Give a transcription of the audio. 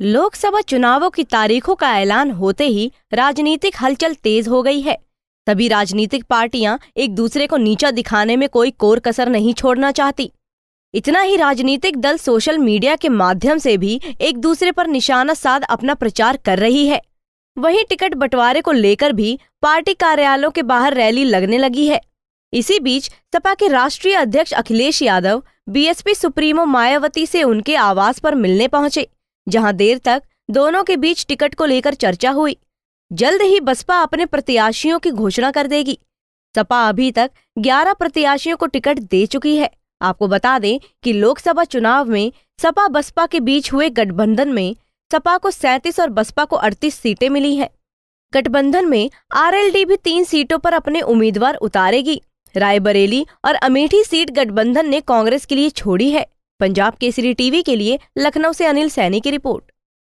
लोकसभा चुनावों की तारीखों का ऐलान होते ही राजनीतिक हलचल तेज हो गई है सभी राजनीतिक पार्टियां एक दूसरे को नीचा दिखाने में कोई कोर कसर नहीं छोड़ना चाहती इतना ही राजनीतिक दल सोशल मीडिया के माध्यम से भी एक दूसरे पर निशाना साध अपना प्रचार कर रही है वहीं टिकट बंटवारे को लेकर भी पार्टी कार्यालयों के बाहर रैली लगने लगी है इसी बीच सपा के राष्ट्रीय अध्यक्ष अखिलेश यादव बीएसपी सुप्रीमो मायावती से उनके आवास पर मिलने पहुंचे जहां देर तक दोनों के बीच टिकट को लेकर चर्चा हुई जल्द ही बसपा अपने प्रत्याशियों की घोषणा कर देगी सपा अभी तक 11 प्रत्याशियों को टिकट दे चुकी है आपको बता दें कि लोकसभा चुनाव में सपा बसपा के बीच हुए गठबंधन में सपा को सैतीस और बसपा को अड़तीस सीटें मिली है गठबंधन में आरएलडी भी तीन सीटों पर अपने उम्मीदवार उतारेगी रायबरेली और अमेठी सीट गठबंधन ने कांग्रेस के लिए छोड़ी है पंजाब केसरी टीवी के लिए लखनऊ से अनिल सैनी की रिपोर्ट